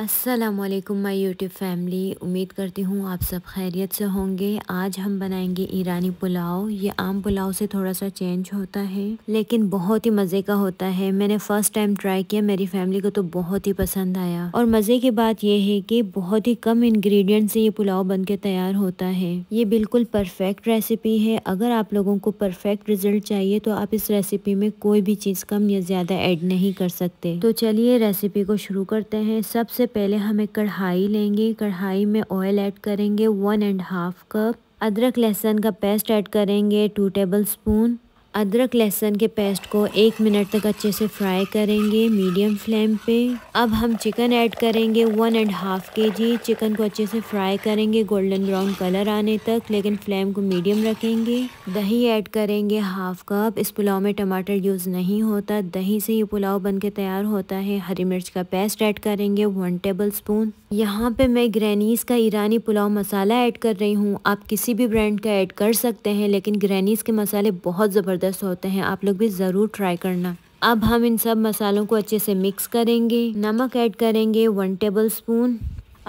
असलकम माई YouTube family उम्मीद करती हूँ आप सब खैरियत से होंगे आज हम बनाएंगे ईरानी पुलाव ये आम पुलाव से थोड़ा सा चेंज होता है लेकिन बहुत ही मज़े का होता है मैंने फ़र्स्ट टाइम ट्राई किया मेरी फैमिली को तो बहुत ही पसंद आया और मज़े की बात यह है कि बहुत ही कम इन्ग्रीडियंट से ये पुलाव बन के तैयार होता है ये बिल्कुल परफेक्ट रेसिपी है अगर आप लोगों को परफेक्ट रिजल्ट चाहिए तो आप इस रेसिपी में कोई भी चीज़ कम या ज़्यादा एड नहीं कर सकते तो चलिए रेसिपी को शुरू करते हैं सबसे पहले हम एक कढ़ाई लेंगे कढ़ाई में ऑयल ऐड करेंगे वन एंड हाफ कप अदरक लहसुन का पेस्ट ऐड करेंगे टू टेबल स्पून अदरक लहसुन के पेस्ट को एक मिनट तक अच्छे से फ्राई करेंगे मीडियम फ्लेम पे अब हम चिकन ऐड करेंगे one and half K G chicken को अच्छे से फ्राई करेंगे गोल्डन ब्राउन कलर आने तक लेकिन फ्लेम को मीडियम रखेंगे दही ऐड करेंगे हाफ कप इस पुलाव में टमाटर यूज़ नहीं होता दही से ये पुलाव बन के तैयार होता है हरी मिर्च का पेस्ट ऐड करेंगे वन टेबल स्पून यहाँ पे मैं ग्रैनीस का ईरानी पुलाव मसाला ऐड कर रही हूँ आप किसी भी ब्रांड का ऐड कर सकते हैं लेकिन ग्रैनीस के मसाले बहुत ज़बरदस्त ज़बरदस्त होते हैं आप लोग भी ज़रूर ट्राई करना अब हम इन सब मसालों को अच्छे से मिक्स करेंगे नमक ऐड करेंगे वन टेबल स्पून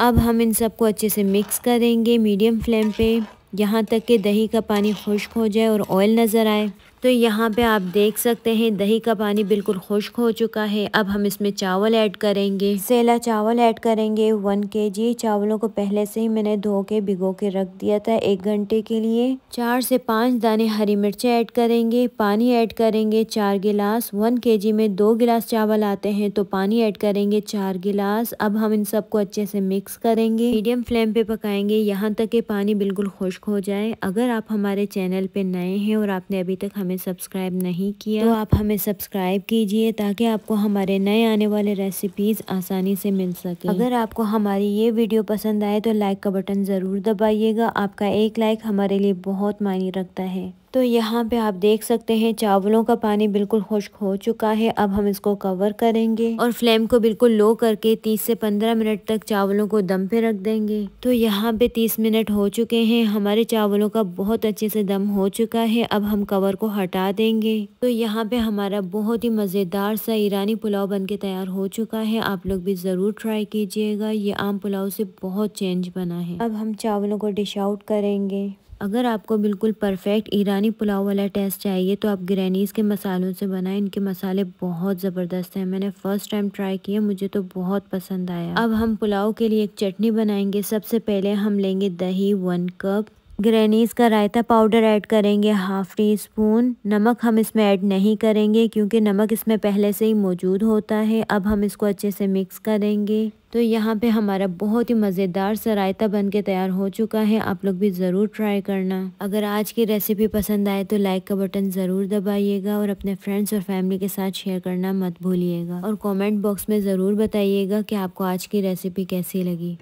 अब हम इन सबको अच्छे से मिक्स करेंगे मीडियम फ्लेम पे यहाँ तक कि दही का पानी खुश्क हो जाए और ऑयल नज़र आए तो यहाँ पे आप देख सकते हैं दही का पानी बिल्कुल खुश्क हो चुका है अब हम इसमें चावल ऐड करेंगे सेला चावल ऐड करेंगे वन के जी चावलों को पहले से ही मैंने धो के भिगो के रख दिया था एक घंटे के लिए चार से पाँच दाने हरी मिर्च ऐड करेंगे पानी ऐड करेंगे चार गिलास वन के जी में दो गिलास चावल आते हैं तो पानी ऐड करेंगे चार गिलास अब हम इन सबको अच्छे से मिक्स करेंगे मीडियम फ्लेम पे पकाएंगे यहाँ तक के पानी बिल्कुल खुश्क हो जाए अगर आप हमारे चैनल पे नए हैं और आपने अभी तक हमें हमें सब्सक्राइब नहीं किया तो आप हमें सब्सक्राइब कीजिए ताकि आपको हमारे नए आने वाले रेसिपीज़ आसानी से मिल सके अगर आपको हमारी ये वीडियो पसंद आए तो लाइक का बटन ज़रूर दबाइएगा आपका एक लाइक हमारे लिए बहुत मायने रखता है तो यहाँ पे आप देख सकते हैं चावलों का पानी बिल्कुल खुश्क हो चुका है अब हम इसको कवर करेंगे और फ्लेम को बिल्कुल लो करके 30 से 15 मिनट तक चावलों को दम पे रख देंगे तो यहाँ पे 30 मिनट हो चुके हैं हमारे चावलों का बहुत अच्छे से दम हो चुका है अब हम कवर को हटा देंगे तो यहाँ पे हमारा बहुत ही मज़ेदार सा ईरानी पुलाव बन के तैयार हो चुका है आप लोग भी ज़रूर ट्राई कीजिएगा ये आम पुलाव से बहुत चेंज बना है अब हम चावलों को डिश आउट करेंगे अगर आपको बिल्कुल परफेक्ट ईरानी पुलाव वाला टेस्ट चाहिए तो आप ग्रैनीज़ के मसालों से बनाएं इनके मसाले बहुत ज़बरदस्त हैं मैंने फ़र्स्ट टाइम ट्राई किया मुझे तो बहुत पसंद आया अब हम पुलाव के लिए एक चटनी बनाएंगे सबसे पहले हम लेंगे दही वन कप ग्रेनीज का रायता पाउडर ऐड करेंगे हाफ़ टी स्पून नमक हम इसमें ऐड नहीं करेंगे क्योंकि नमक इसमें पहले से ही मौजूद होता है अब हम इसको अच्छे से मिक्स करेंगे तो यहाँ पे हमारा बहुत ही मज़ेदार सा रायता बन के तैयार हो चुका है आप लोग भी ज़रूर ट्राई करना अगर आज की रेसिपी पसंद आए तो लाइक का बटन ज़रूर दबाइएगा और अपने फ्रेंड्स और फैमिली के साथ शेयर करना मत भूलिएगा और कमेंट बॉक्स में ज़रूर बताइएगा कि आपको आज की रेसिपी कैसी लगी